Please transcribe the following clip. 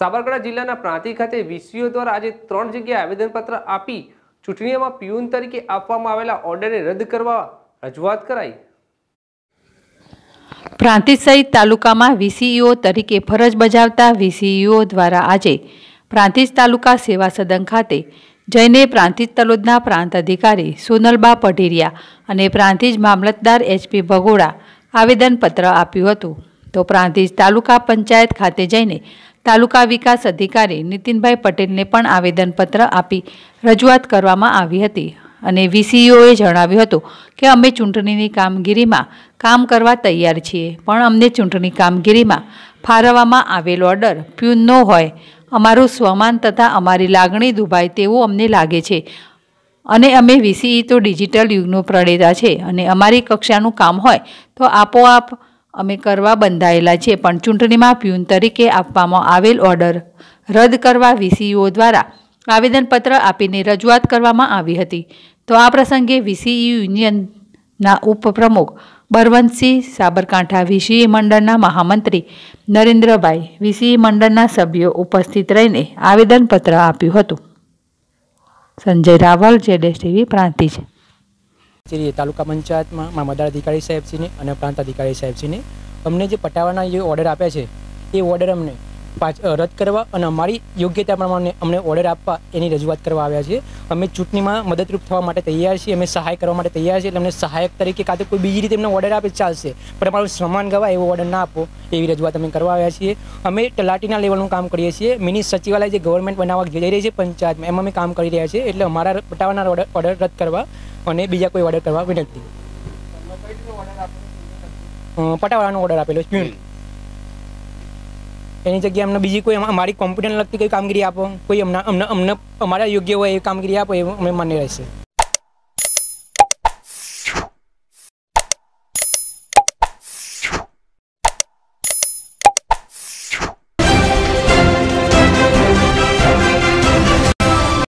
સાબરકાંઠા જિલ્લાના પ્રાંતિ ખાતે વીસીઓ દ્વારા આજે ત્રણ જગ્યાએ આવેદનપત્ર આપી ચૂંટણીઓમાં પ્યુન તરીકે આપવામાં આવેલા ઓર્ડરને રદ કરવા રજૂઆત કરાઈ પ્રાંતિજ સહિત તાલુકામાં વીસીઈઓ તરીકે ફરજ બજાવતા વીસીઈઓ દ્વારા આજે પ્રાંતિજ તાલુકા સેવા સદન ખાતે જઈને પ્રાંતિજ તલોદના પ્રાંત અધિકારી સોનલબા પઢેરિયા અને પ્રાંતિજ મામલતદાર એચપી ભગોડા આવેદનપત્ર આપ્યું હતું તો પ્રાંતિજ તાલુકા પંચાયત ખાતે જઈને તાલુકા વિકાસ અધિકારી નીતિનભાઈ પટેલને પણ આવેદનપત્ર આપી રજૂઆત કરવામાં આવી હતી અને વીસીઓએ જણાવ્યું હતું કે અમે ચૂંટણીની કામગીરીમાં કામ કરવા તૈયાર છીએ પણ અમને ચૂંટણી કામગીરીમાં ફાળવવામાં આવેલો ઓર્ડર પ્યુન ન હોય અમારું સ્વમાન તથા અમારી લાગણી દુભાય તેવું અમને લાગે છે અને અમે વીસીઈ તો ડિજિટલ યુગનો પ્રણેતા છે અને અમારી કક્ષાનું કામ હોય તો આપોઆપ અમે કરવા બંધાયેલા છે પણ ચૂંટણીમાં પ્યુન તરીકે આપવામાં આવેલ ઓર્ડર રદ કરવા વીસીઓ દ્વારા આવેદનપત્ર આપીને રજૂઆત કરવામાં આવી હતી તો આ પ્રસંગે વીસીઈ યુનિયનના ઉપપ્રમુખ બરવંતસિંહ સાબરકાંઠા વીસીઈ મંડળના મહામંત્રી નરેન્દ્રભાઈ વીસીઈ મંડળના સભ્યો ઉપસ્થિત રહીને આવેદનપત્ર આપ્યું હતું સંજય રાવલ જેડેશ ટીવી છે શ્રી તાલુકા પંચાયતમાં મારા મદાર અધિકારી સાહેબશ્રીને અને પ્રાંત અધિકારી સાહેબશ્રીને અમને જે પટાવાના જે ઓર્ડર આપ્યા છે એ ઓર્ડર અમને પાછ રદ કરવા અને અમારી યોગ્યતા પ્રમાણે અમને ઓર્ડર આપવા એની રજૂઆત કરવા આવ્યા છે અમે ચૂંટણીમાં મદદરૂપ થવા માટે તૈયાર છીએ અમે સહાય કરવા માટે તૈયાર છીએ એટલે અમને સહાયક તરીકે કાં તો કોઈ બીજી રીતે અમને ઓર્ડર આપે ચાલશે પણ અમારું સમાન ગવા એવો ઓર્ડર ના આપો એવી રજૂઆત અમે કરવા આવ્યા છીએ અમે તલાટીના લેવલનું કામ કરીએ છીએ મિની સચિવાલય જે ગવર્મેન્ટ બનાવવા જઈ રહી છે પંચાયતમાં એમાં અમે કામ કરી રહ્યા છીએ એટલે અમારા પટાવાના ઓર્ડર રદ કરવા અને બીજા કોઈ ઓર્ડર કરવા વિનંતી પટાવાળાનો ઓર્ડર આપેલો સ્પ્યુન એની જગ્યાએ અમને બીજી કોઈ અમારી કોમ્પિટન્ટ લગતી કોઈ કામગીરી આપો કોઈ અમને અમને અમને અમારા યોગ્ય હોય એ કામગીરી આપો એ અમે માન્ય રહેશે